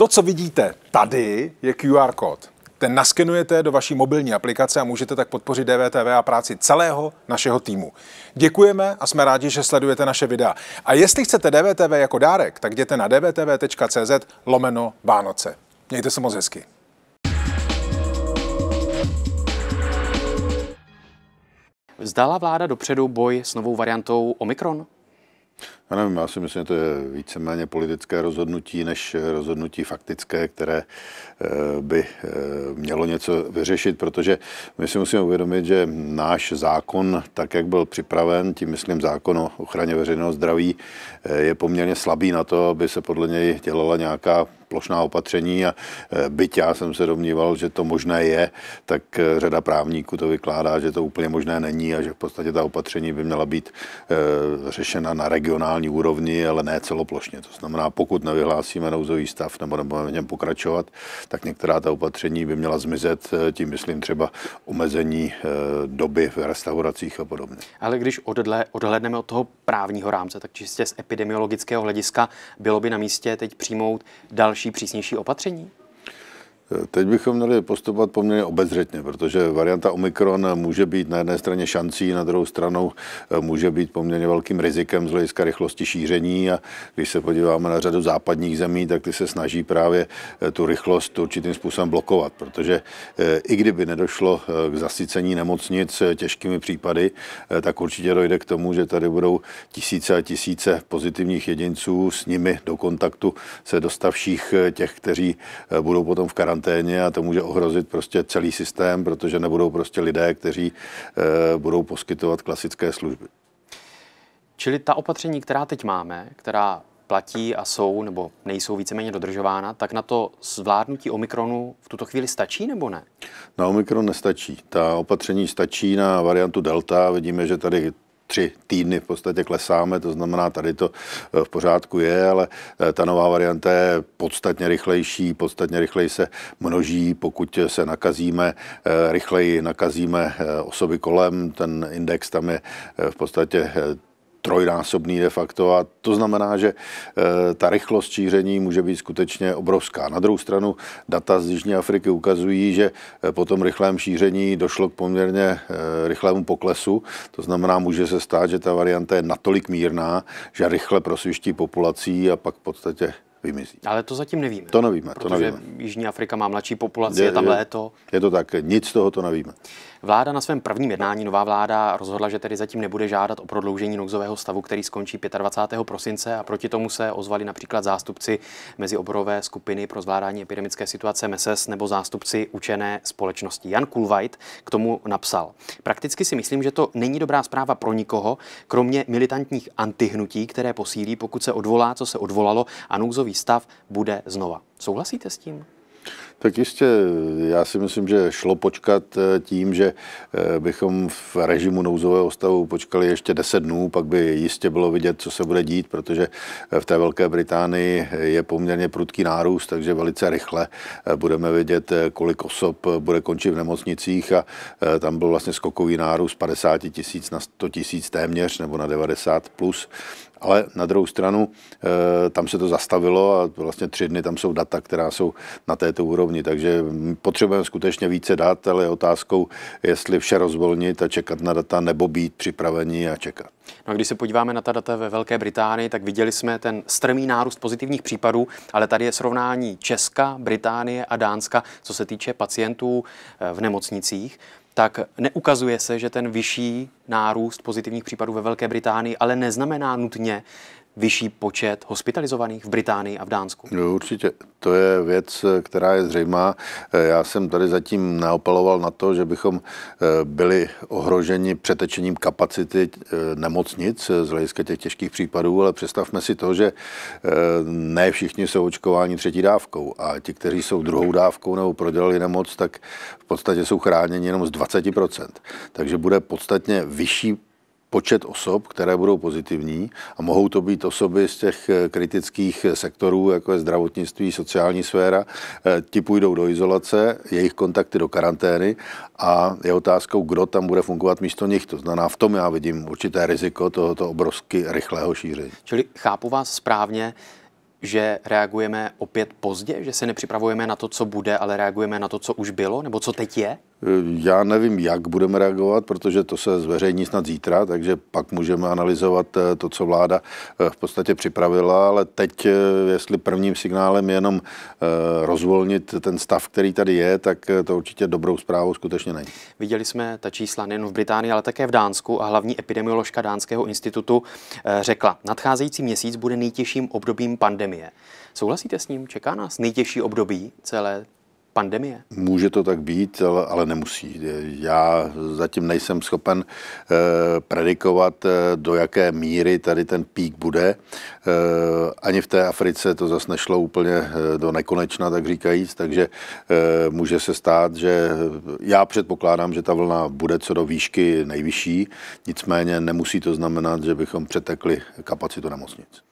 To, co vidíte tady, je QR kód. Ten naskenujete do vaší mobilní aplikace a můžete tak podpořit DVTV a práci celého našeho týmu. Děkujeme a jsme rádi, že sledujete naše videa. A jestli chcete DVTV jako dárek, tak jděte na dvtv.cz lomeno Vánoce. Mějte se moc hezky. Vzdala vláda dopředu boj s novou variantou Omikron? Já nevím, já si myslím, že to je víceméně politické rozhodnutí než rozhodnutí faktické, které eh, by eh, mělo něco vyřešit, protože my si musíme uvědomit, že náš zákon, tak jak byl připraven, tím myslím zákon o ochraně veřejného zdraví, eh, je poměrně slabý na to, aby se podle něj dělala nějaká plošná opatření a byť já jsem se domníval, že to možné je, tak řada právníků to vykládá, že to úplně možné není a že v podstatě ta opatření by měla být řešena na regionální lokální úrovni, ale ne celoplošně. To znamená, pokud nevyhlásíme nouzový stav nebo nebudeme v něm pokračovat, tak některá ta opatření by měla zmizet, eh, tím myslím třeba omezení eh, doby v restauracích a podobně. Ale když odhle, odhledneme od toho právního rámce, tak čistě z epidemiologického hlediska bylo by na místě teď přijmout další přísnější opatření? Teď bychom měli postupovat poměrně obezřetně, protože varianta Omikron může být na jedné straně šancí, na druhou stranu eh, může být poměrně velkým rizikem z hlediska rychlosti šíření a když se podíváme na řadu západních zemí, tak ty se snaží právě eh, tu rychlost určitým způsobem blokovat, protože eh, i kdyby nedošlo k zasycení nemocnic těžkými případy, tak určitě dojde k tomu, že tady budou tisíce a tisíce pozitivních jedinců, s nimi do kontaktu se dostavších těch, kteří budou potom v karanténě karanténě a to může ohrozit prostě celý systém, protože nebudou prostě lidé, kteří eh, budou poskytovat klasické služby. Čili ta opatření, která teď máme, která platí a jsou nebo nejsou víceméně dodržována, tak na to zvládnutí Omikronu v tuto chvíli stačí nebo ne? Na Omikron nestačí. Ta opatření stačí na variantu Delta. Vidíme, že tady tři týdny v podstatě klesáme, to znamená, tady to eh, v pořádku je, ale eh, ta nová varianta je podstatně rychlejší, podstatně rychleji se množí, pokud se nakazíme, eh, rychleji nakazíme osoby kolem, ten index tam je v podstatě trojnásobný de facto a to znamená, že eh, ta rychlost šíření může být skutečně obrovská. Na druhou stranu data z Jižní Afriky ukazují, že eh, po tom rychlém šíření došlo k poměrně eh, rychlému poklesu, to znamená, může se stát, že ta varianta je natolik mírná, že rychle prosviští populací a pak v podstatě vymizí. Ale to zatím nevíme. To nevíme, to nevíme. Jižní Afrika má mladší populaci, je, je tam léto. Je to tak, nic z toho to nevíme. Vláda na svém prvním jednání, nová vláda, rozhodla, že tedy zatím nebude žádat o prodloužení nouzového stavu, který skončí 25. prosince a proti tomu se ozvali například zástupci mezioborové skupiny pro zvládání epidemické situace MESES nebo zástupci učené společnosti. Jan Kulvajt k tomu napsal. Prakticky si myslím, že to není dobrá zpráva pro nikoho, kromě militantních antihnutí, které posílí, pokud se odvolá, co se odvolalo a nouzový stav bude znova. Souhlasíte s tím? Tak jistě, já si myslím, že šlo počkat eh, tím, že eh, bychom v režimu nouzového stavu počkali ještě 10 dnů, pak by jistě bylo vidět, co se bude dít, protože eh, v té Velké Británii je poměrně prudký nárůst, takže velice rychle budeme vidět, kolik osob bude končit v nemocnicích a tam byl vlastně skokový nárůst 50 tisíc na 100 tisíc téměř nebo na 90 plus. Ale na druhou stranu eh, tam se to zastavilo a vlastně tři dny tam jsou data, která jsou na této úrovni. Takže potřebujeme skutečně více dat, ale je otázkou, jestli vše rozvolnit a čekat na data nebo být připraveni a čekat. No a když se podíváme na ta data ve Velké Británii, tak viděli jsme ten strmý nárůst pozitivních případů, ale tady je srovnání Česka, Británie a Dánska, co se týče pacientů eh, v nemocnicích. Tak neukazuje se, že ten vyšší nárůst pozitivních případů ve Velké Británii, ale neznamená nutně vyšší počet hospitalizovaných v Británii a v Dánsku? No, určitě. To je věc, která je zřejmá. Já jsem tady zatím neopaloval na to, že bychom eh, byli ohroženi přetečením kapacity eh, nemocnic eh, z hlediska těch těžkých případů, ale představme si to, že ne všichni jsou očkováni třetí dávkou a ti, kteří jsou druhou dávkou nebo prodělali nemoc, tak v podstatě jsou chráněni jenom z 20%. Takže bude podstatně vyšší počet osob, které budou pozitivní a mohou to být osoby z těch eh, kritických sektorů, jako je zdravotnictví, sociální sféra. Eh, ti půjdou do izolace, jejich kontakty do karantény a je otázkou, kdo tam bude fungovat místo nich. To znamená, v tom já vidím určité riziko tohoto obrovsky rychlého šíření. Čili chápu vás správně, že reagujeme opět pozdě, že se nepřipravujeme na to, co bude, ale reagujeme na to, co už bylo, nebo co teď je? Eh, já nevím, jak budeme reagovat, protože to se zveřejní snad zítra, takže pak můžeme analyzovat eh, to, co vláda eh, v podstatě připravila, ale teď, jestli prvním signálem je jenom rozvolnit ten stav, který tady je, tak to určitě dobrou zprávou skutečně není. Viděli jsme ta čísla nejen v Británii, ale také v Dánsku a hlavní epidemioložka Dánského institutu řekla, nadcházející měsíc bude nejtěžším obdobím pandemie. Souhlasíte s ním? Čeká nás nejtěžší období celé pandemie? Může to tak být, ale, nemusí. Já zatím nejsem schopen eh, predikovat, eh, do jaké míry tady ten pík bude. Eh, ani v té Africe to zase nešlo úplně do nekonečna, tak říkajíc, takže může se stát, že já předpokládám, že ta vlna bude co do výšky nejvyšší, nicméně nemusí to znamenat, že bychom přetekli kapacitu nemocnic.